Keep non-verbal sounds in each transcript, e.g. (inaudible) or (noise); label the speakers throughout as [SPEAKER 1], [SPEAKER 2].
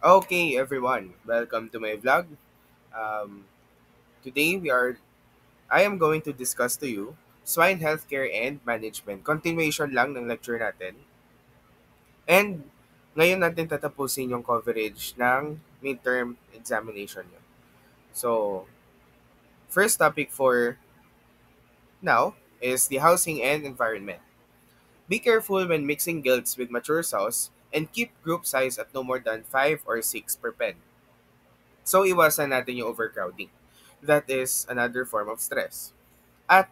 [SPEAKER 1] Okay, everyone, welcome to my vlog. Um, today we are, I am going to discuss to you swine healthcare and management. Continuation lang ng lecture natin. And ngayon natin tatapusin yung coverage ng midterm examination nyo. So, first topic for now is the housing and environment. Be careful when mixing gilts with mature sauce and keep group size at no more than 5 or 6 per pen. So iwasan natin yung overcrowding. That is another form of stress. At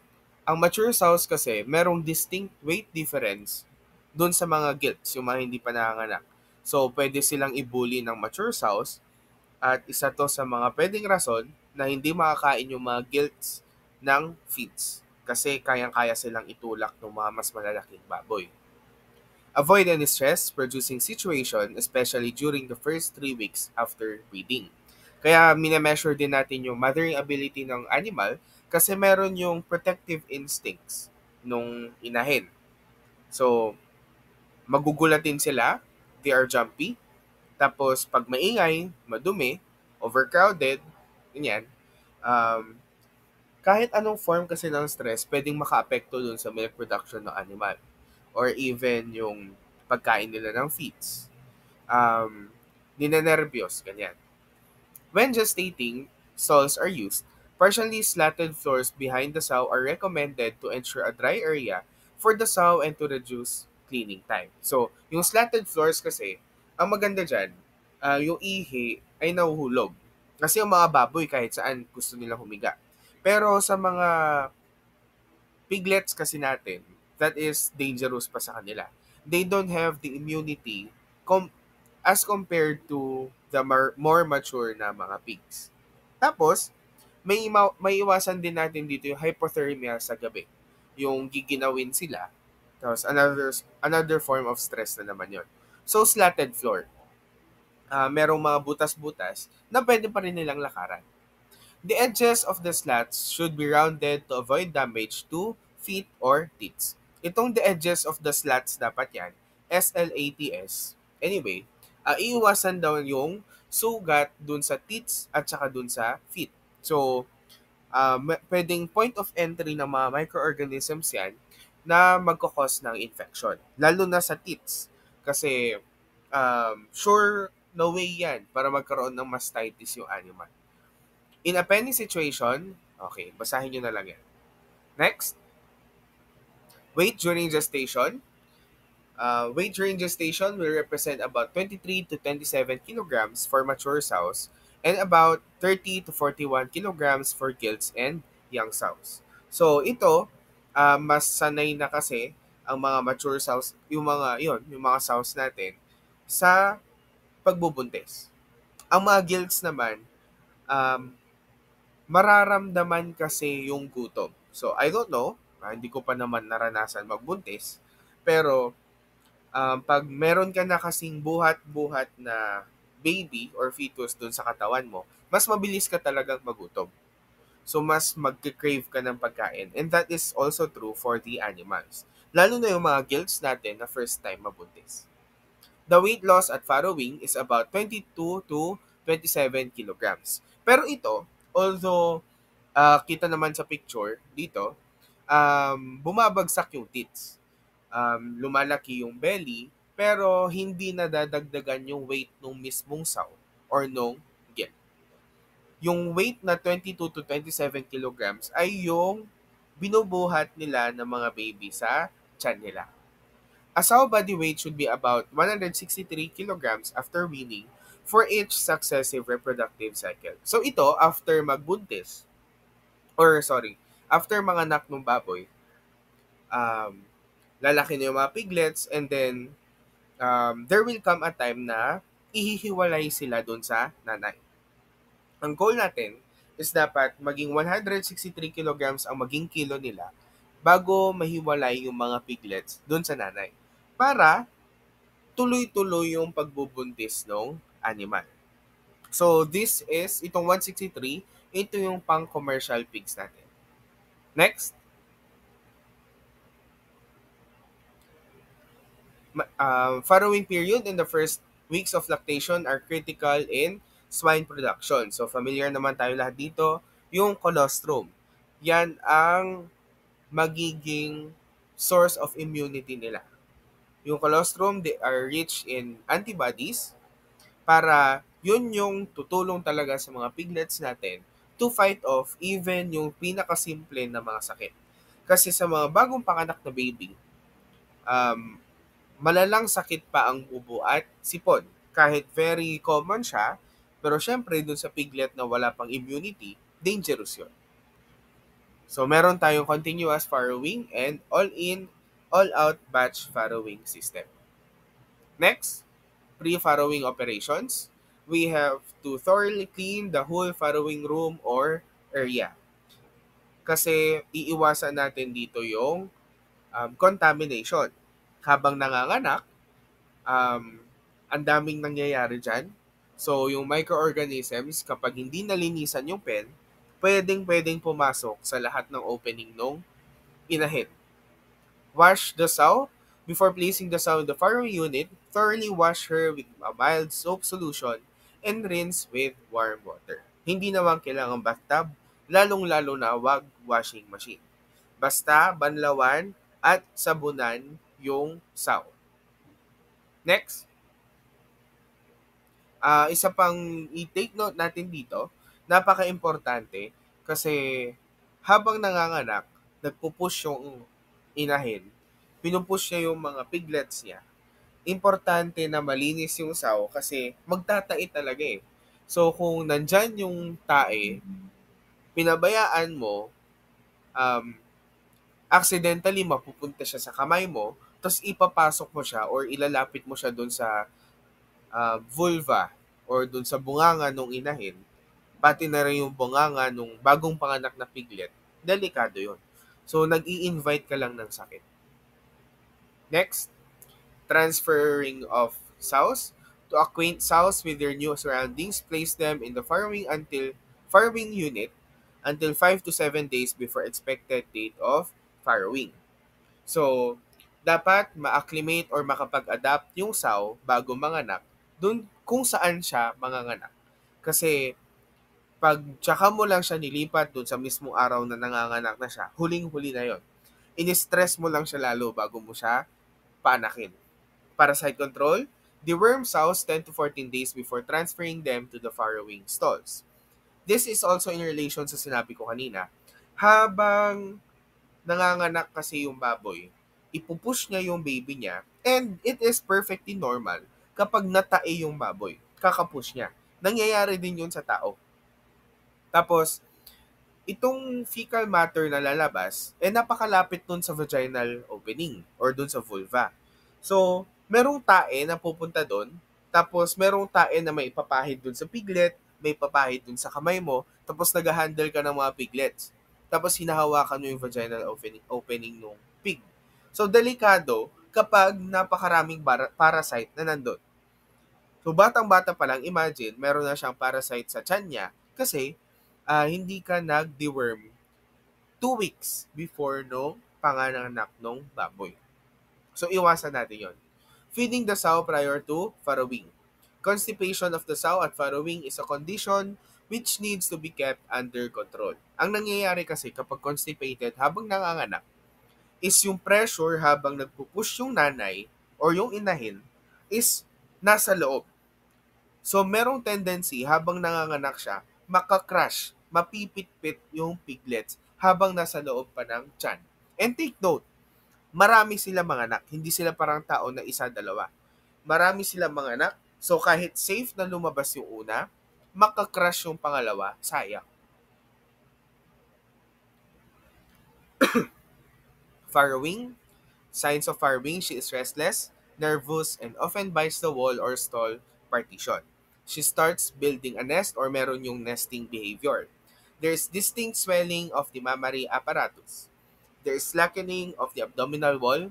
[SPEAKER 1] ang mature sows kasi merong distinct weight difference doon sa mga gilts, yung mga hindi pa nanganak. So pwede silang ibuli ng mature sows at isa to sa mga pwedeng rason na hindi makakain yung mga gilts ng feeds kasi kayang-kaya silang itulak ng mga mas malalaking baboy. Avoid any stress producing situation, especially during the first three weeks after breeding. Kaya minemeasure din natin yung mothering ability ng animal kasi meron yung protective instincts nung inahin. So, magugulatin sila, they are jumpy, tapos pag maingay, madumi, overcrowded, ganyan, um, kahit anong form kasi ng stress, pwedeng makaapekto dun sa milk production ng animal or even yung pagkain nila ng feeds. Um, ninenervyos, ganyan. When gestating, stalls are used. Partially slatted floors behind the sow are recommended to ensure a dry area for the sow and to reduce cleaning time. So, yung slatted floors kasi, ang maganda dyan, uh, yung ihi ay nahuhulog. Kasi yung mga baboy kahit saan gusto nila humiga. Pero sa mga piglets kasi natin, that is dangerous pa sa kanila. They don't have the immunity com- as compared to the mar- more mature na mga pigs. Tapos, may, ima- may iwasan din natin dito yung hypothermia sa gabi. Yung giginawin sila. Tapos, another, another form of stress na naman yon. So, slatted floor. Uh, merong mga butas-butas na pwede pa rin nilang lakaran. The edges of the slats should be rounded to avoid damage to feet or teeth. Itong the edges of the slats dapat yan, SLATS. Anyway, uh, iiwasan daw yung sugat dun sa tits at saka dun sa feet. So, uh, pwedeng point of entry ng mga microorganisms yan na magkakos ng infection. Lalo na sa tits. Kasi, um, sure no way yan para magkaroon ng mastitis yung animal. In a penny situation, okay, basahin nyo na lang yan. Next. Weight during gestation. Uh, weight during gestation will represent about 23 to 27 kilograms for mature sows and about 30 to 41 kilograms for gilts and young sows. So ito, uh, mas sanay na kasi ang mga mature sows, yung mga yon, yung mga sows natin sa pagbubuntis. Ang mga gilts naman, um, mararamdaman kasi yung gutom. So I don't know Uh, hindi ko pa naman naranasan magbuntis. Pero, um, pag meron ka na kasing buhat-buhat na baby or fetus dun sa katawan mo, mas mabilis ka talagang magutom. So, mas magka-crave ka ng pagkain. And that is also true for the animals. Lalo na yung mga gills natin na first time mabuntis. The weight loss at farrowing is about 22 to 27 kilograms. Pero ito, although uh, kita naman sa picture dito, um, bumabagsak yung tits. Um, lumalaki yung belly, pero hindi nadadagdagan yung weight ng mismong saw or nung get. Yung weight na 22 to 27 kilograms ay yung binubuhat nila ng mga baby sa tiyan nila. A sow body weight should be about 163 kilograms after weaning for each successive reproductive cycle. So ito, after magbuntis, or sorry, after mga manganak ng baboy, um, lalaki na yung mga piglets and then um, there will come a time na ihihiwalay sila doon sa nanay. Ang goal natin is dapat maging 163 kilograms ang maging kilo nila bago mahiwalay yung mga piglets doon sa nanay para tuloy-tuloy yung pagbubuntis ng animal. So, this is, itong 163, ito yung pang-commercial pigs natin. Next. Uh, um, farrowing period and the first weeks of lactation are critical in swine production. So, familiar naman tayo lahat dito. Yung colostrum. Yan ang magiging source of immunity nila. Yung colostrum, they are rich in antibodies para yun yung tutulong talaga sa mga piglets natin to fight off even yung pinakasimple na mga sakit. Kasi sa mga bagong panganak na baby, um, malalang sakit pa ang ubo at sipon. Kahit very common siya, pero syempre dun sa piglet na wala pang immunity, dangerous yun. So meron tayong continuous farrowing and all-in, all-out batch farrowing system. Next, pre-farrowing operations we have to thoroughly clean the whole farrowing room or area. Kasi iiwasan natin dito yung um, contamination. Habang nanganganak, um, ang daming nangyayari dyan. So, yung microorganisms, kapag hindi nalinisan yung pen, pwedeng-pwedeng pumasok sa lahat ng opening nung inahit. Wash the sow before placing the sow in the farrowing unit. Thoroughly wash her with a mild soap solution and rinse with warm water. Hindi naman kailangan bathtub, lalong-lalo na wag washing machine. Basta banlawan at sabunan yung saw. Next. Uh, isa pang i-take note natin dito, napaka-importante kasi habang nanganganak, nagpupush yung inahin, pinupush niya yung mga piglets niya importante na malinis yung saw kasi magtatae talaga eh. So, kung nandyan yung tae, pinabayaan mo, um, accidentally mapupunta siya sa kamay mo, tapos ipapasok mo siya or ilalapit mo siya doon sa uh, vulva or doon sa bunganga nung inahin, pati na rin yung bunganga nung bagong panganak na piglet, delikado yon So, nag invite ka lang ng sakit. Next transferring of sows. To acquaint sows with their new surroundings, place them in the farming until farrowing unit until 5 to 7 days before expected date of farrowing. So, dapat ma-acclimate or makapag-adapt yung sow bago manganak dun kung saan siya manganganak. Kasi pag tsaka mo lang siya nilipat dun sa mismong araw na nanganganak na siya, huling-huli na yon. Ini-stress mo lang siya lalo bago mo siya panakin. Parasite control, the worms house 10 to 14 days before transferring them to the farrowing stalls. This is also in relation sa sinabi ko kanina. Habang nanganganak kasi yung baboy, ipupush niya yung baby niya and it is perfectly normal kapag natae yung baboy, kakapush niya. Nangyayari din yun sa tao. Tapos, itong fecal matter na lalabas, eh napakalapit nun sa vaginal opening or dun sa vulva. So, merong tae na pupunta doon, tapos merong tae na may papahid doon sa piglet, may papahid doon sa kamay mo, tapos nag-handle ka ng mga piglets. Tapos hinahawakan mo yung vaginal opening, opening ng pig. So, delikado kapag napakaraming bar- parasite na nandun. So, batang-bata pa lang, imagine, meron na siyang parasite sa tiyan niya kasi uh, hindi ka nag-deworm two weeks before no panganak ng baboy. So, iwasan natin yon Feeding the sow prior to farrowing. Constipation of the sow at farrowing is a condition which needs to be kept under control. Ang nangyayari kasi kapag constipated habang nanganganak is yung pressure habang nagpupush yung nanay or yung inahin is nasa loob. So, merong tendency habang nanganganak siya, makakrush, mapipitpit yung piglets habang nasa loob pa ng chan. And take note, marami sila mga anak. Hindi sila parang tao na isa, dalawa. Marami sila mga anak. So kahit safe na lumabas yung una, makakrush yung pangalawa, sayang. (coughs) firewing. signs of firewing, she is restless, nervous, and often bites the wall or stall partition. She starts building a nest or meron yung nesting behavior. There's distinct swelling of the mammary apparatus there is slackening of the abdominal wall,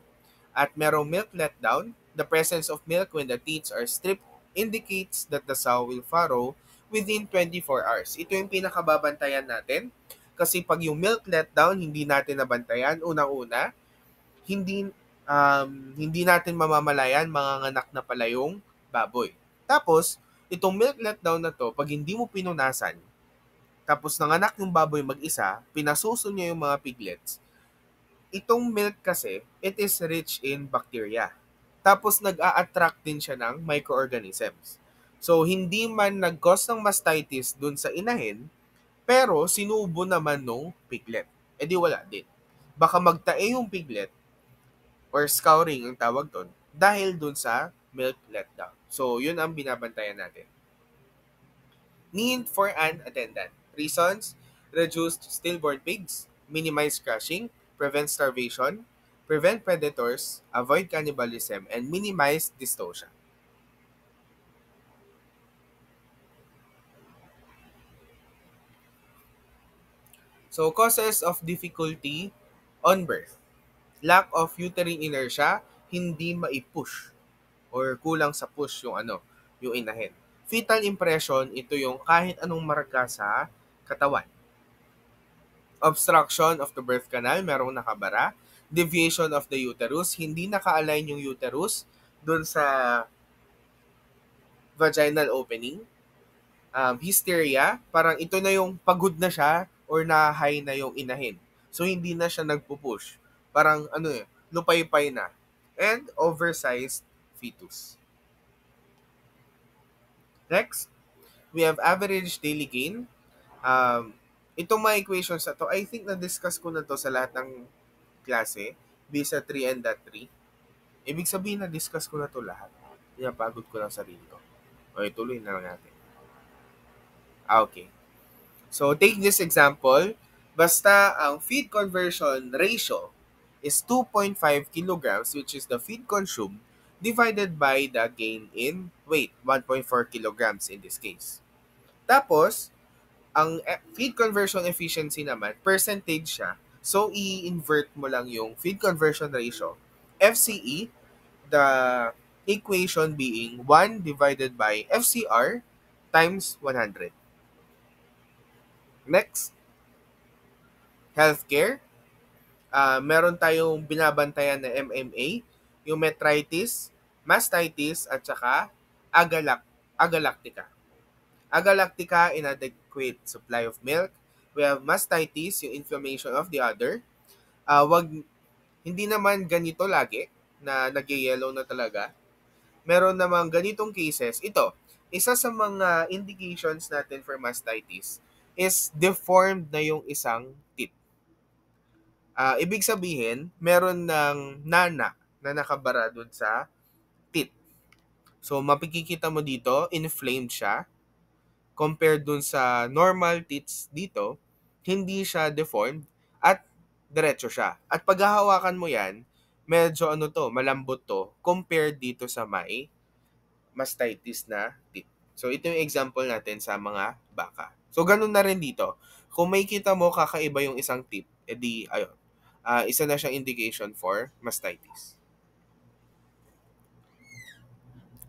[SPEAKER 1] at merong milk letdown, the presence of milk when the teats are stripped indicates that the sow will farrow within 24 hours. Ito yung pinakababantayan natin kasi pag yung milk letdown hindi natin nabantayan unang-una, hindi um, hindi natin mamamalayan mga nganak na pala yung baboy. Tapos, itong milk letdown na to, pag hindi mo pinunasan, tapos nanganak yung baboy mag-isa, pinasuso niya yung mga piglets, itong milk kasi, it is rich in bacteria. Tapos nag-a-attract din siya ng microorganisms. So, hindi man nag-cause ng mastitis dun sa inahin, pero sinubo naman nung piglet. E di wala din. Baka magtae yung piglet or scouring ang tawag doon dahil dun sa milk letdown. So, yun ang binabantayan natin. Need for an attendant. Reasons, reduced stillborn pigs, minimize crushing prevent starvation, prevent predators, avoid cannibalism, and minimize dystocia. So, causes of difficulty on birth. Lack of uterine inertia, hindi maipush or kulang sa push yung ano, yung inahin. Fetal impression, ito yung kahit anong marka sa katawan obstruction of the birth canal, merong nakabara, deviation of the uterus, hindi naka-align yung uterus dun sa vaginal opening, um, hysteria, parang ito na yung pagod na siya or na-high na yung inahin. So, hindi na siya nagpo-push. Parang, ano eh, lupay-pay na. And oversized fetus. Next, we have average daily gain. Um, Itong mga equations na to, I think na-discuss ko na to sa lahat ng klase, visa 3 and that 3. Ibig sabihin na-discuss ko na to lahat. Pinapagod ko lang sarili ko. Okay, tuloy na lang natin. Ah, okay. So, take this example. Basta ang feed conversion ratio is 2.5 kilograms, which is the feed consumed, divided by the gain in weight, 1.4 kilograms in this case. Tapos, ang eh, feed conversion efficiency naman, percentage siya. So, i-invert mo lang yung feed conversion ratio. FCE, the equation being 1 divided by FCR times 100. Next, healthcare. Uh, meron tayong binabantayan na MMA, yung metritis, mastitis, at saka agalak, agalactica agalactica, inadequate supply of milk. We have mastitis, yung inflammation of the other. Uh, wag, hindi naman ganito lagi na nag-yellow na talaga. Meron namang ganitong cases. Ito, isa sa mga indications natin for mastitis is deformed na yung isang tit. Uh, ah, ibig sabihin, meron ng nana na nakabara dun sa tit. So, mapikikita mo dito, inflamed siya compared dun sa normal tits dito, hindi siya deformed at diretso siya. At paghahawakan mo yan, medyo ano to, malambot to compared dito sa may mastitis na tip. So, ito yung example natin sa mga baka. So, ganun na rin dito. Kung may kita mo kakaiba yung isang tip, edi, eh ayun, uh, isa na siyang indication for mastitis.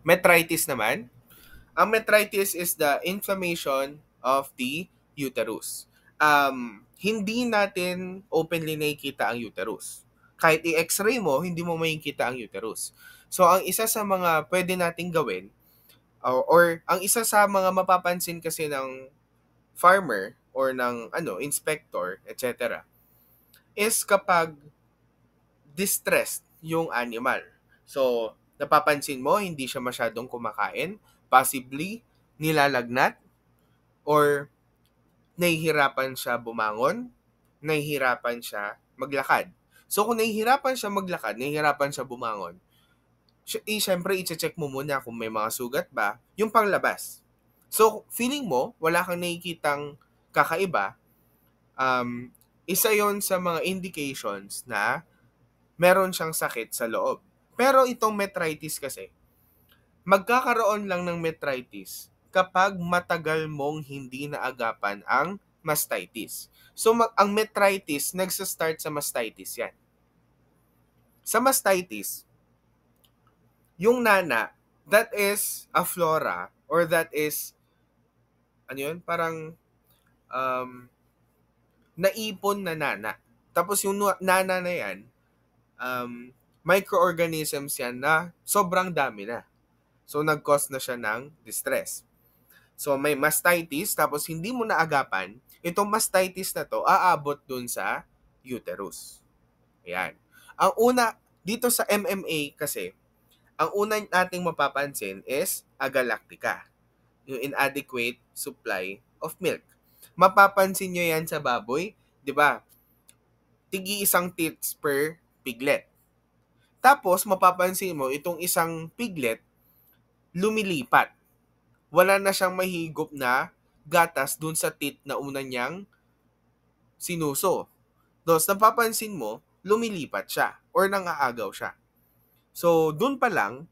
[SPEAKER 1] Metritis naman, ang metritis is the inflammation of the uterus. Um, hindi natin openly nakikita ang uterus. Kahit i-x-ray mo, hindi mo makikita ang uterus. So, ang isa sa mga pwede nating gawin, or, or ang isa sa mga mapapansin kasi ng farmer or ng ano inspector, etc. is kapag distressed yung animal. So, napapansin mo, hindi siya masyadong kumakain, possibly nilalagnat or nahihirapan siya bumangon, nahihirapan siya maglakad. So kung nahihirapan siya maglakad, nahihirapan siya bumangon, eh, syempre, i-check mo muna kung may mga sugat ba, yung panglabas. So, feeling mo, wala kang nakikitang kakaiba, um, isa yon sa mga indications na meron siyang sakit sa loob. Pero itong metritis kasi, magkakaroon lang ng metritis kapag matagal mong hindi naagapan ang mastitis. So mag- ang metritis, nagsa-start sa mastitis yan. Sa mastitis, yung nana, that is a flora or that is, ano yun, parang um, naipon na nana. Tapos yung nana na yan, um, microorganisms yan na sobrang dami na. So, nag-cause na siya ng distress. So, may mastitis, tapos hindi mo naagapan, itong mastitis na to, aabot dun sa uterus. Ayan. Ang una, dito sa MMA kasi, ang una nating mapapansin is agalactica, yung inadequate supply of milk. Mapapansin nyo yan sa baboy, di ba? Tigi isang tits per piglet. Tapos, mapapansin mo, itong isang piglet, lumilipat. Wala na siyang mahigop na gatas dun sa tit na una niyang sinuso. Dos, napapansin mo, lumilipat siya or nangaagaw siya. So, dun pa lang,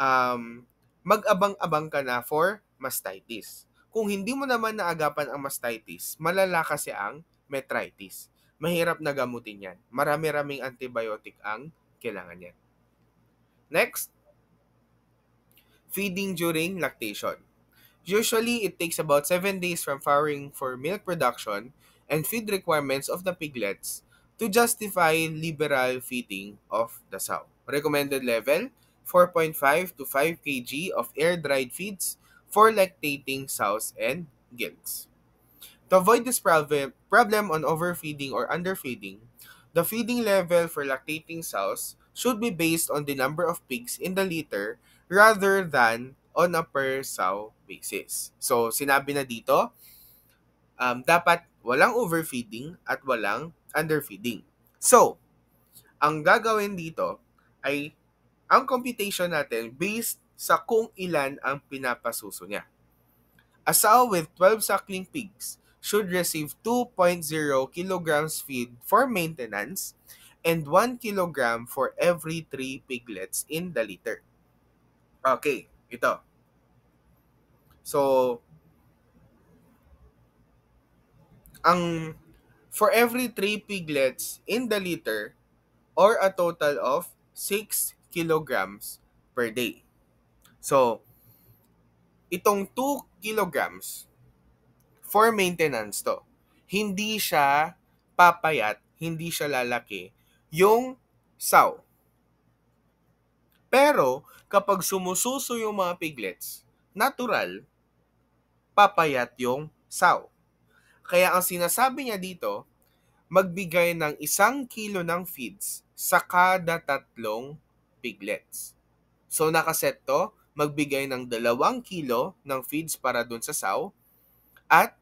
[SPEAKER 1] um, mag-abang-abang ka na for mastitis. Kung hindi mo naman naagapan ang mastitis, malala kasi ang metritis. Mahirap na gamutin yan. Marami-raming antibiotic ang kailangan yan. Next, feeding during lactation. Usually, it takes about 7 days from faring for milk production and feed requirements of the piglets to justify liberal feeding of the sow. Recommended level 4.5 to 5 kg of air dried feeds for lactating sows and gilts. To avoid this problem on overfeeding or underfeeding, the feeding level for lactating sows should be based on the number of pigs in the litter rather than on a per sow basis. So, sinabi na dito, um, dapat walang overfeeding at walang underfeeding. So, ang gagawin dito ay ang computation natin based sa kung ilan ang pinapasuso niya. A sow with 12 suckling pigs should receive 2.0 kilograms feed for maintenance and 1 kilogram for every 3 piglets in the litter. Okay, ito. So, ang for every 3 piglets in the litter or a total of 6 kilograms per day. So, itong 2 kilograms for maintenance to. Hindi siya papayat, hindi siya lalaki yung sow. Pero kapag sumususo yung mga piglets, natural, papayat yung sow. Kaya ang sinasabi niya dito, magbigay ng isang kilo ng feeds sa kada tatlong piglets. So nakaset to, magbigay ng dalawang kilo ng feeds para dun sa sow at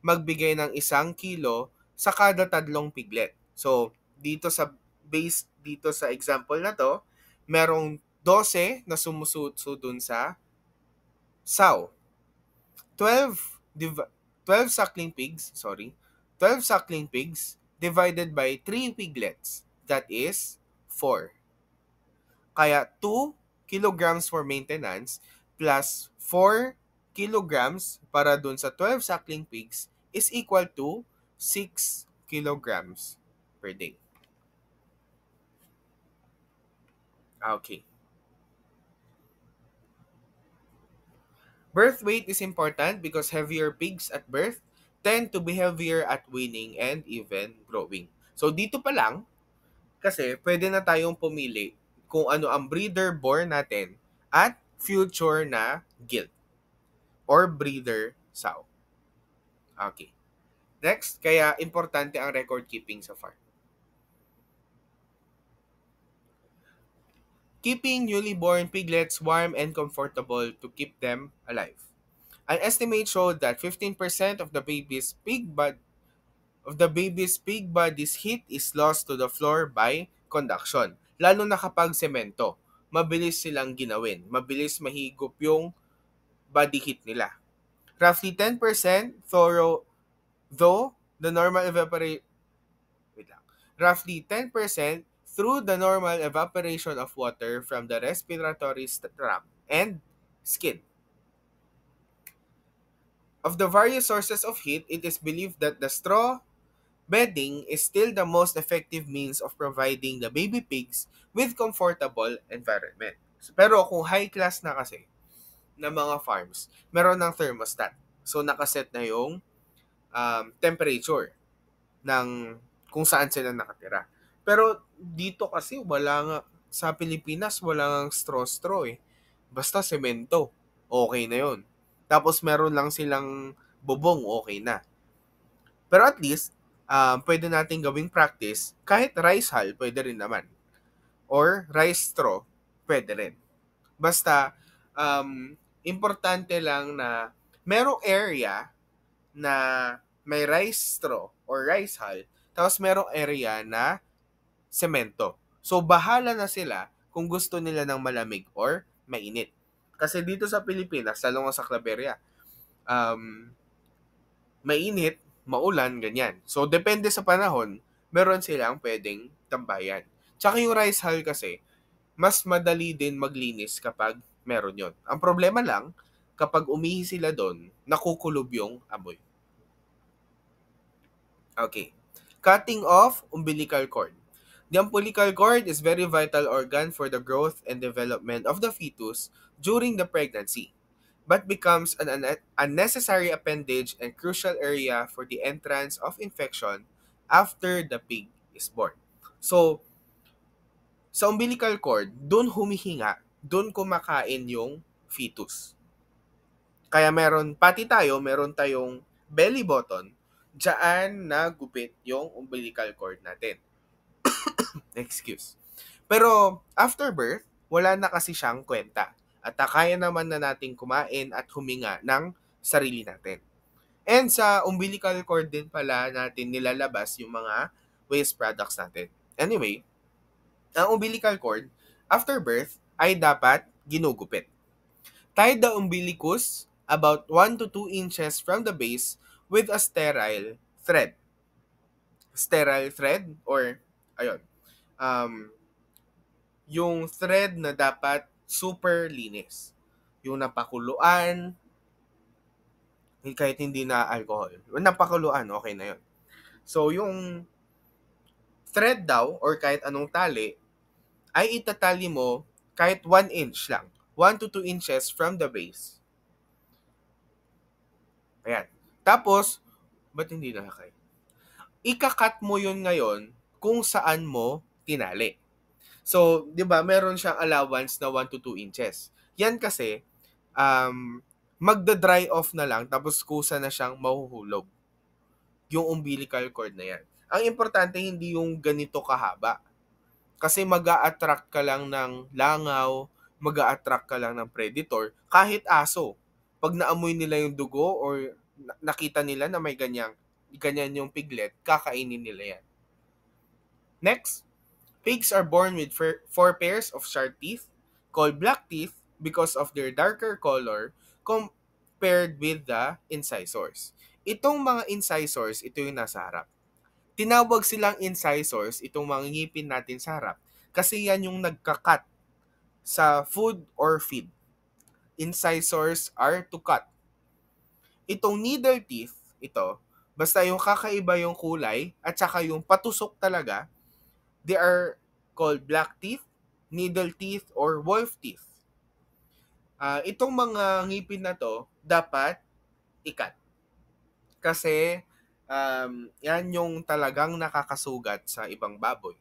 [SPEAKER 1] magbigay ng isang kilo sa kada tatlong piglet. So dito sa base dito sa example na to, merong 12 na sumususo dun sa sow. 12, div- 12 suckling pigs, sorry, 12 suckling pigs divided by 3 piglets. That is 4. Kaya 2 kilograms for maintenance plus 4 kilograms para dun sa 12 suckling pigs is equal to 6 kilograms per day. Ah, okay. Birth weight is important because heavier pigs at birth tend to be heavier at winning and even growing. So dito pa lang, kasi pwede na tayong pumili kung ano ang breeder born natin at future na gilt or breeder sow. Okay. Next, kaya importante ang record keeping sa farm. keeping newly born piglets warm and comfortable to keep them alive. An estimate showed that 15% of the baby's pig bud of the baby's pig body's heat is lost to the floor by conduction, lalo na kapag semento. Mabilis silang ginawin, mabilis mahigop yung body heat nila. Roughly 10% thorough though the normal evaporate wait roughly 10% through the normal evaporation of water from the respiratory tract and skin. Of the various sources of heat, it is believed that the straw bedding is still the most effective means of providing the baby pigs with comfortable environment. Pero kung high class na kasi ng mga farms, meron ng thermostat. So nakaset na yung um, temperature ng kung saan sila nakatira. Pero dito kasi wala nga, sa Pilipinas wala nga straw-straw eh. Basta semento, okay na yon. Tapos meron lang silang bubong, okay na. Pero at least, um, pwede natin gawing practice, kahit rice hull, pwede rin naman. Or rice straw, pwede rin. Basta, um, importante lang na merong area na may rice straw or rice hull, tapos merong area na semento. So bahala na sila kung gusto nila ng malamig or mainit. Kasi dito sa Pilipinas, lalo nga sa Claveria, um, mainit, maulan, ganyan. So depende sa panahon, meron silang pwedeng tambayan. Tsaka yung rice hull kasi, mas madali din maglinis kapag meron yon. Ang problema lang, kapag umihi sila doon, nakukulob yung amoy. Okay. Cutting off umbilical cord. The umbilical cord is very vital organ for the growth and development of the fetus during the pregnancy, but becomes an unnecessary appendage and crucial area for the entrance of infection after the pig is born. So, sa umbilical cord, doon humihinga, doon kumakain yung fetus. Kaya meron, pati tayo, meron tayong belly button, dyan na gupit yung umbilical cord natin excuse. Pero after birth, wala na kasi siyang kwenta at kaya naman na nating kumain at huminga ng sarili natin. And sa umbilical cord din pala natin nilalabas yung mga waste products natin. Anyway, ang umbilical cord, after birth, ay dapat ginugupit. Tie the umbilicus about 1 to 2 inches from the base with a sterile thread. Sterile thread or, ayun, um, yung thread na dapat super linis. Yung napakuluan, kahit hindi na alcohol. Napakuluan, okay na yun. So, yung thread daw, or kahit anong tali, ay itatali mo kahit 1 inch lang. 1 to 2 inches from the base. Ayan. Tapos, ba't hindi nakakay? Ikakat mo yun ngayon kung saan mo tinali. So, 'di ba, meron siyang allowance na 1 to 2 inches. Yan kasi um magda-dry off na lang tapos kusa na siyang mahuhulog. Yung umbilical cord na yan. Ang importante hindi yung ganito kahaba. Kasi mag attract ka lang ng langaw, mag attract ka lang ng predator, kahit aso. Pag naamoy nila yung dugo or nakita nila na may ganyang, ganyan yung piglet, kakainin nila yan. Next. Pigs are born with four pairs of sharp teeth, called black teeth because of their darker color compared with the incisors. Itong mga incisors, ito yung nasa harap. Tinawag silang incisors, itong mga ngipin natin sa harap, kasi yan yung nagkakat sa food or feed. Incisors are to cut. Itong needle teeth, ito, basta yung kakaiba yung kulay at saka yung patusok talaga, They are called black teeth, needle teeth, or wolf teeth. Uh, itong mga ngipin na to, dapat ikat. Kasi, um, yan yung talagang nakakasugat sa ibang baboy.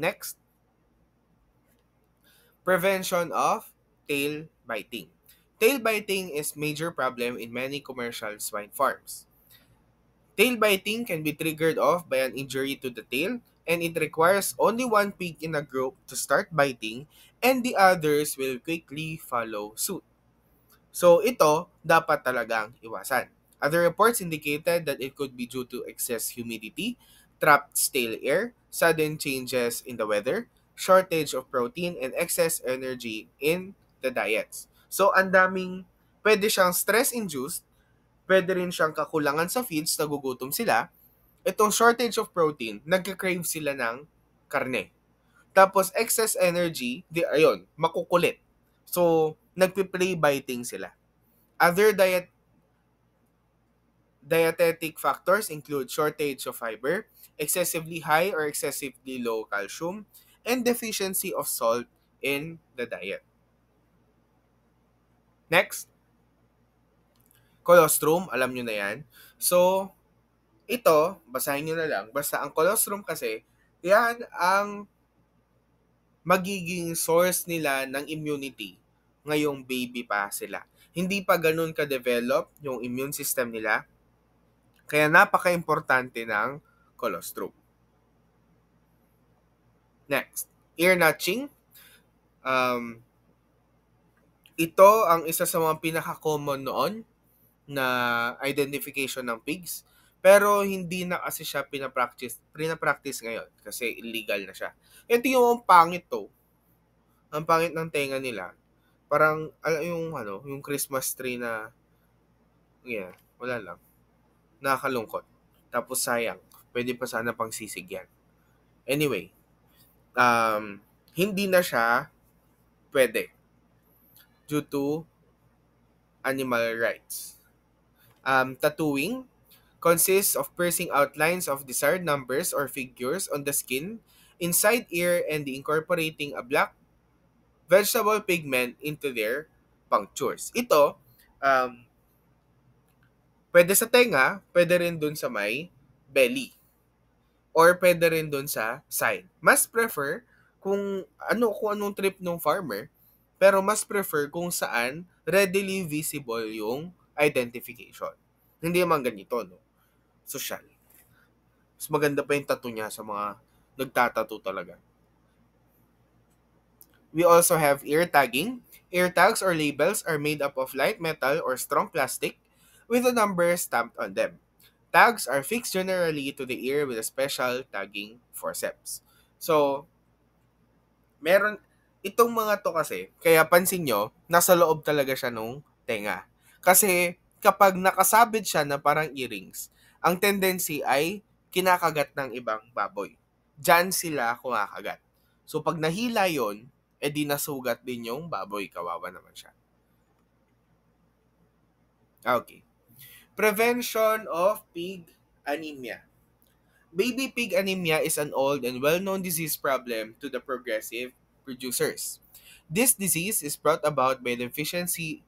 [SPEAKER 1] Next, prevention of tail biting. Tail biting is major problem in many commercial swine farms. Tail biting can be triggered off by an injury to the tail, and it requires only one pig in a group to start biting, and the others will quickly follow suit. So ito, dapat talagang iwasan. Other reports indicated that it could be due to excess humidity, trapped stale air, sudden changes in the weather, shortage of protein, and excess energy in the diets. So, ang daming, pwede siyang stress-induced, pwede rin siyang kakulangan sa feeds, nagugutom sila. Itong shortage of protein, nagka-crave sila ng karne. Tapos excess energy, di, ayun, makukulit. So, nagpi-play biting sila. Other diet dietetic factors include shortage of fiber, excessively high or excessively low calcium, and deficiency of salt in the diet. Next, colostrum, alam nyo na yan. So, ito, basahin nyo na lang. Basta ang colostrum kasi, yan ang magiging source nila ng immunity ngayong baby pa sila. Hindi pa ganun ka-develop yung immune system nila. Kaya napaka-importante ng colostrum. Next, ear notching. Um, ito ang isa sa mga pinaka-common noon na identification ng pigs. Pero hindi na kasi siya pinapractice, pinapractice ngayon kasi illegal na siya. Yung ang pangit to. Ang pangit ng tenga nila. Parang, alam yung, ano, yung Christmas tree na, yeah, wala lang. Nakakalungkot. Tapos sayang. Pwede pa sana pang sisig Anyway, um, hindi na siya pwede due to animal rights. Um, tattooing consists of piercing outlines of desired numbers or figures on the skin, inside ear, and incorporating a black vegetable pigment into their punctures. Ito, um, pwede sa tenga, pwede rin dun sa may belly. Or pwede rin dun sa side. Mas prefer kung ano kung anong trip ng farmer, pero mas prefer kung saan readily visible yung identification. Hindi naman ganito, no? Social. Mas maganda pa yung tattoo niya sa mga nagtatato talaga. We also have ear tagging. Ear tags or labels are made up of light metal or strong plastic with a number stamped on them. Tags are fixed generally to the ear with a special tagging forceps. So, meron, itong mga to kasi, kaya pansin nyo, nasa loob talaga siya nung tenga. Kasi kapag nakasabit siya na parang earrings, ang tendency ay kinakagat ng ibang baboy. Diyan sila kumakagat. So pag nahila yon, edi nasugat din yung baboy. Kawawa naman siya. Okay. Prevention of pig anemia. Baby pig anemia is an old and well-known disease problem to the progressive producers. This disease is brought about by deficiency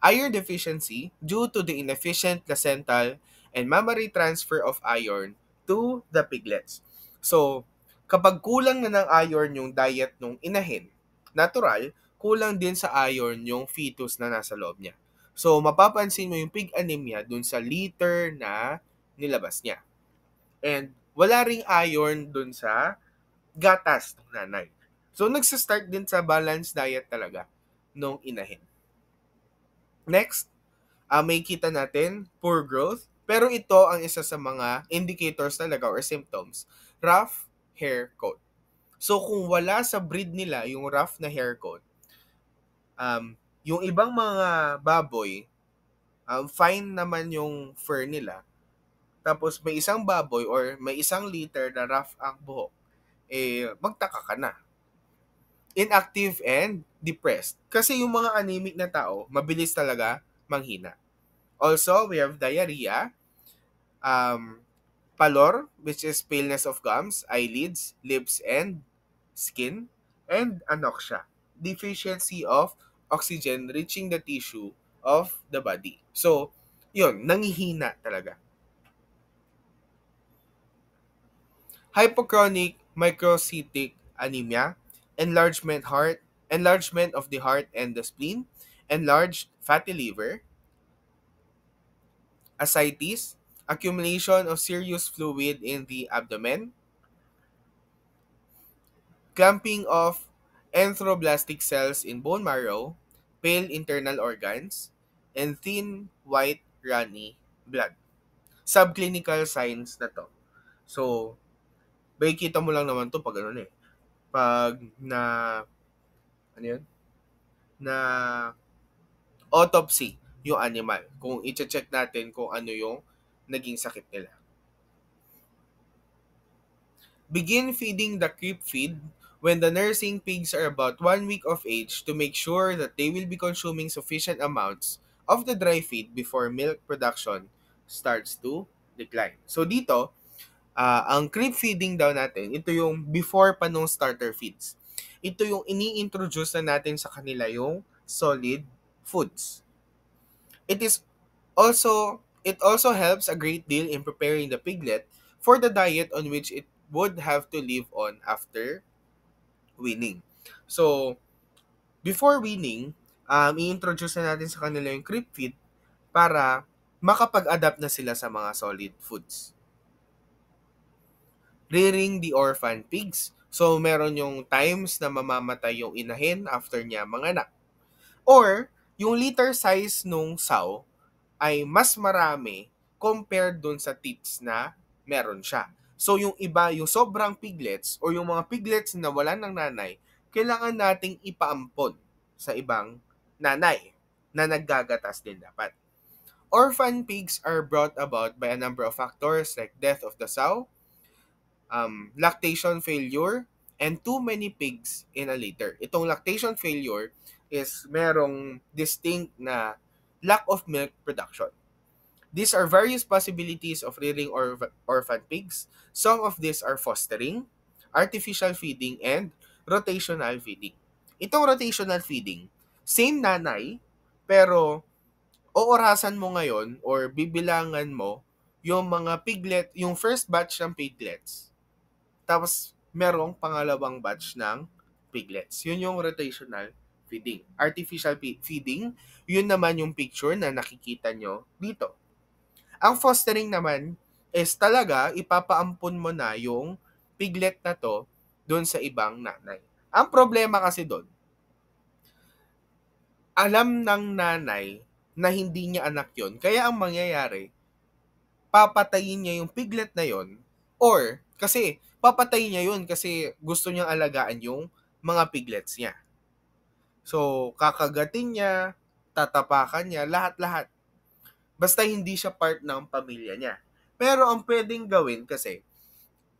[SPEAKER 1] Iron deficiency due to the inefficient placental and mammary transfer of iron to the piglets. So, kapag kulang na ng iron yung diet nung inahin, natural, kulang din sa iron yung fetus na nasa loob niya. So, mapapansin mo yung pig anemia dun sa liter na nilabas niya. And wala ring iron dun sa gatas ng nanay. So, nagsistart din sa balanced diet talaga nung inahin. Next, uh, may kita natin poor growth. Pero ito ang isa sa mga indicators talaga or symptoms. Rough hair coat. So kung wala sa breed nila yung rough na hair coat, um, yung ibang mga baboy, um, fine naman yung fur nila. Tapos may isang baboy or may isang litter na rough ang buhok, eh magtaka ka na inactive and depressed. Kasi yung mga anemic na tao, mabilis talaga manghina. Also, we have diarrhea, um, pallor, which is paleness of gums, eyelids, lips, and skin, and anoxia, deficiency of oxygen reaching the tissue of the body. So, yun, nangihina talaga. Hypochronic microcytic anemia, enlargement heart, enlargement of the heart and the spleen, enlarged fatty liver, ascites, accumulation of serious fluid in the abdomen, clumping of enthroblastic cells in bone marrow, pale internal organs, and thin white runny blood. Subclinical signs na to. So, may kita mo lang naman to pag ano eh. pag na ano yun? na autopsy yung animal kung i-check natin kung ano yung naging sakit nila. Begin feeding the creep feed when the nursing pigs are about one week of age to make sure that they will be consuming sufficient amounts of the dry feed before milk production starts to decline. So dito, Uh, ang creep feeding daw natin, ito yung before pa nung starter feeds. Ito yung ini-introduce na natin sa kanila yung solid foods. It is also it also helps a great deal in preparing the piglet for the diet on which it would have to live on after winning. So, before winning, um, i-introduce na natin sa kanila yung creep feed para makapag-adapt na sila sa mga solid foods rearing the orphan pigs. So, meron yung times na mamamatay yung inahin after niya manganak. Or, yung liter size nung sow ay mas marami compared dun sa teats na meron siya. So, yung iba, yung sobrang piglets or yung mga piglets na wala ng nanay, kailangan nating ipaampon sa ibang nanay na naggagatas din dapat. Orphan pigs are brought about by a number of factors like death of the sow, um, lactation failure and too many pigs in a litter. Itong lactation failure is merong distinct na lack of milk production. These are various possibilities of rearing or orphan pigs. Some of these are fostering, artificial feeding, and rotational feeding. Itong rotational feeding, same nanay, pero oorasan mo ngayon or bibilangan mo yung mga piglet, yung first batch ng piglets tapos, merong pangalawang batch ng piglets. Yun yung rotational feeding. Artificial feeding, yun naman yung picture na nakikita nyo dito. Ang fostering naman is talaga ipapaampon mo na yung piglet na to doon sa ibang nanay. Ang problema kasi doon, alam ng nanay na hindi niya anak yon. Kaya ang mangyayari, papatayin niya yung piglet na yon or kasi papatay niya yun kasi gusto niyang alagaan yung mga piglets niya. So, kakagatin niya, tatapakan niya, lahat-lahat. Basta hindi siya part ng pamilya niya. Pero ang pwedeng gawin kasi,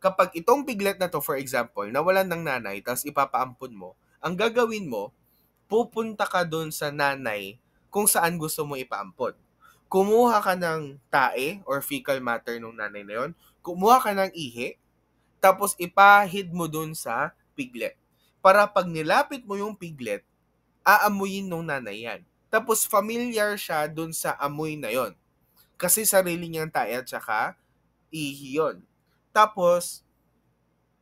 [SPEAKER 1] kapag itong piglet na to, for example, nawalan ng nanay, tapos ipapaampun mo, ang gagawin mo, pupunta ka doon sa nanay kung saan gusto mo ipaampun. Kumuha ka ng tae or fecal matter ng nanay na yon, kumuha ka ng ihi, tapos ipahid mo dun sa piglet. Para pag nilapit mo yung piglet, aamuyin nung nanay yan. Tapos familiar siya dun sa amoy na yon. Kasi sarili niyang tae at saka ihi yon. Tapos,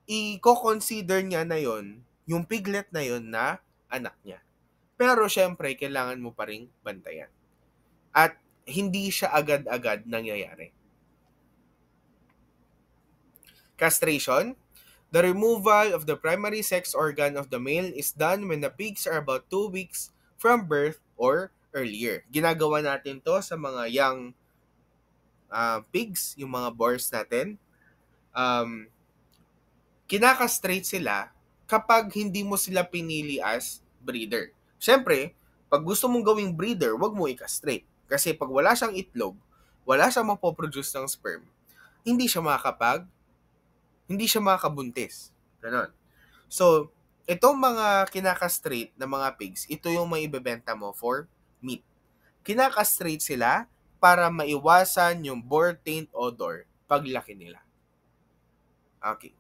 [SPEAKER 1] i-consider niya na yon yung piglet na yon na anak niya. Pero syempre, kailangan mo pa rin bantayan. At hindi siya agad-agad nangyayari. Castration. The removal of the primary sex organ of the male is done when the pigs are about 2 weeks from birth or earlier. Ginagawa natin to sa mga young uh, pigs, yung mga boars natin. Um, kinakastrate sila kapag hindi mo sila pinili as breeder. Siyempre, pag gusto mong gawing breeder, wag mo i-castrate. Kasi pag wala siyang itlog, wala siyang mapoproduce ng sperm, hindi siya makakapag hindi siya makakabuntis. Ganon. So, itong mga kinakastrate na mga pigs, ito yung maibebenta mo for meat. Kinakastrate sila para maiwasan yung boar taint odor paglaki nila. Okay.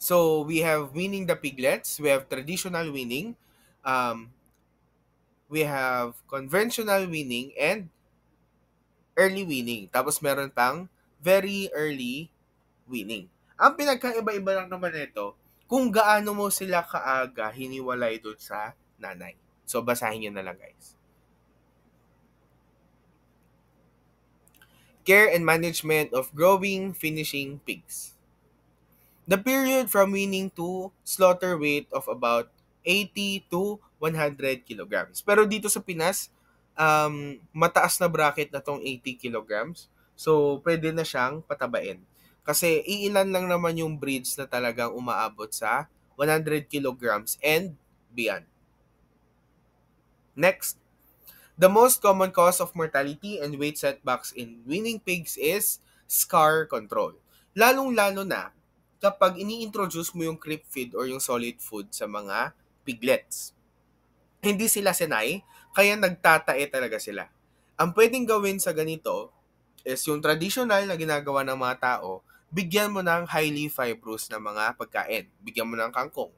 [SPEAKER 1] So, we have winning the piglets, we have traditional winning, um, we have conventional winning, and early winning. Tapos meron pang very early winning. Ang pinagkaiba-iba lang naman nito, kung gaano mo sila kaaga hiniwalay doon sa nanay. So, basahin nyo na lang guys. Care and management of growing finishing pigs. The period from weaning to slaughter weight of about 80 to 100 kilograms. Pero dito sa Pinas, um, mataas na bracket na tong 80 kilograms. So, pwede na siyang patabain. Kasi iilan lang naman yung breeds na talagang umaabot sa 100 kilograms and beyond. Next, the most common cause of mortality and weight setbacks in winning pigs is scar control. Lalong-lalo na kapag ini-introduce mo yung creep feed or yung solid food sa mga piglets hindi sila sinay, kaya nagtatae talaga sila. Ang pwedeng gawin sa ganito is yung traditional na ginagawa ng mga tao, bigyan mo ng highly fibrous na mga pagkain. Bigyan mo ng kangkong.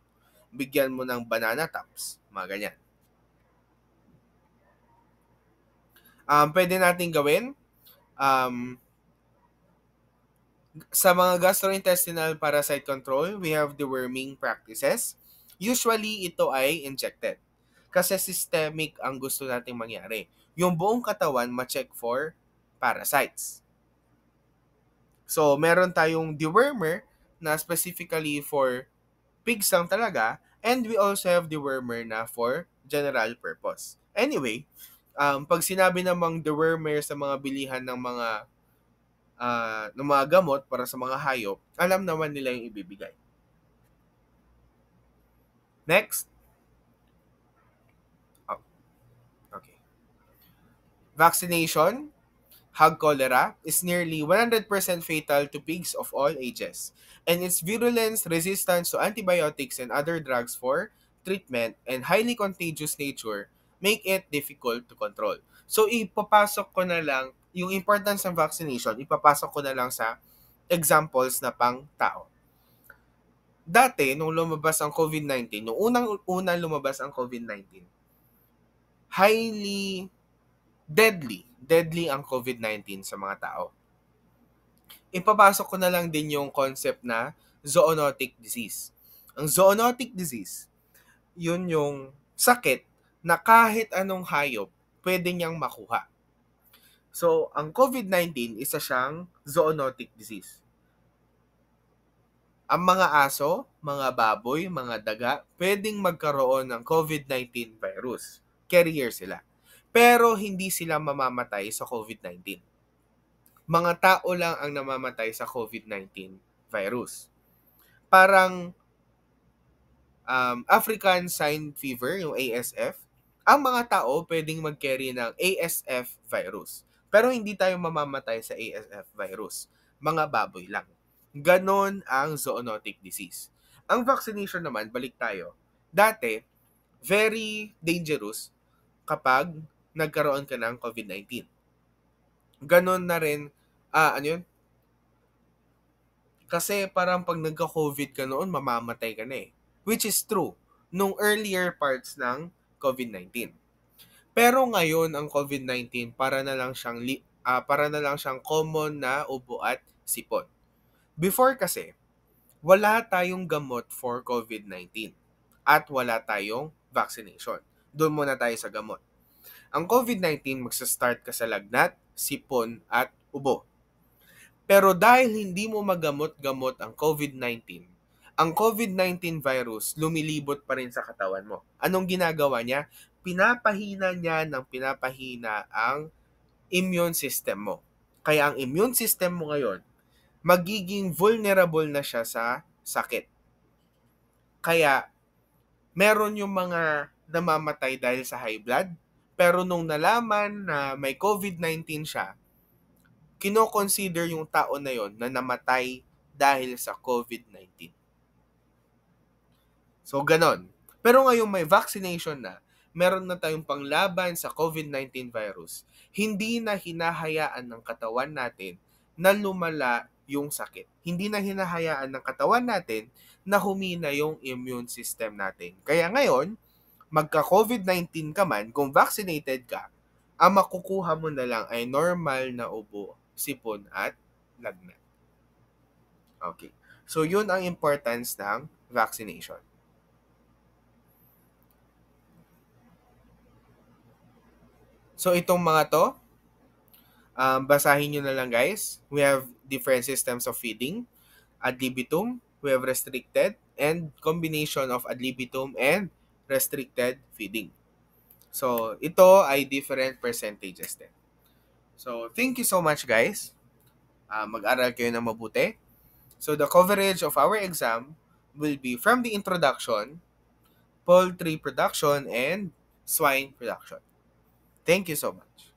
[SPEAKER 1] Bigyan mo ng banana tops. Mga ganyan. Um, pwede natin gawin um, sa mga gastrointestinal parasite control, we have deworming practices. Usually, ito ay injected. Kasi systemic ang gusto nating mangyari. Yung buong katawan, ma-check for parasites. So, meron tayong dewormer na specifically for pigs lang talaga. And we also have dewormer na for general purpose. Anyway, um, pag sinabi namang dewormer sa mga bilihan ng mga uh, ng mga gamot para sa mga hayop, alam naman nila yung ibibigay. Next, Vaccination, hug cholera, is nearly 100% fatal to pigs of all ages, and its virulence, resistance to antibiotics and other drugs for treatment, and highly contagious nature make it difficult to control. So, ipapasok ko na lang yung importance ng vaccination, ipapasok ko na lang sa examples na pang tao. Dati, nung lumabas ang COVID-19, nung unang unang lumabas ang COVID-19, highly deadly. Deadly ang COVID-19 sa mga tao. Ipapasok ko na lang din yung concept na zoonotic disease. Ang zoonotic disease, yun yung sakit na kahit anong hayop pwede niyang makuha. So, ang COVID-19, isa siyang zoonotic disease. Ang mga aso, mga baboy, mga daga, pwedeng magkaroon ng COVID-19 virus. Carrier sila pero hindi sila mamamatay sa COVID-19. Mga tao lang ang namamatay sa COVID-19 virus. Parang um, African Swine Fever, yung ASF, ang mga tao pwedeng mag-carry ng ASF virus. Pero hindi tayo mamamatay sa ASF virus. Mga baboy lang. Ganon ang zoonotic disease. Ang vaccination naman, balik tayo. Dati, very dangerous kapag nagkaroon ka ng COVID-19. Ganon na rin, ah, ano yun? Kasi parang pag nagka-COVID ka noon, mamamatay ka na eh. Which is true, nung earlier parts ng COVID-19. Pero ngayon ang COVID-19 para na lang siyang ah, para na lang siyang common na ubo at sipon. Before kasi, wala tayong gamot for COVID-19 at wala tayong vaccination. Doon muna tayo sa gamot. Ang COVID-19 magsa-start ka sa lagnat, sipon at ubo. Pero dahil hindi mo magamot-gamot ang COVID-19, ang COVID-19 virus lumilibot pa rin sa katawan mo. Anong ginagawa niya? Pinapahina niya ng pinapahina ang immune system mo. Kaya ang immune system mo ngayon, magiging vulnerable na siya sa sakit. Kaya, meron yung mga namamatay dahil sa high blood, pero nung nalaman na may COVID-19 siya, kinoconsider yung tao na yon na namatay dahil sa COVID-19. So, ganon. Pero ngayon may vaccination na, meron na tayong panglaban sa COVID-19 virus. Hindi na hinahayaan ng katawan natin na lumala yung sakit. Hindi na hinahayaan ng katawan natin na humina yung immune system natin. Kaya ngayon, magka-COVID-19 ka man, kung vaccinated ka, ang makukuha mo na lang ay normal na ubo, sipon at lagnat. Okay. So, yun ang importance ng vaccination. So, itong mga to, um, basahin nyo na lang guys. We have different systems of feeding. Ad libitum, we have restricted, and combination of ad libitum and restricted feeding. So, ito ay different percentages din. So, thank you so much guys. Uh, mag-aral kayo ng mabuti. So, the coverage of our exam will be from the introduction, poultry production, and swine production. Thank you so much.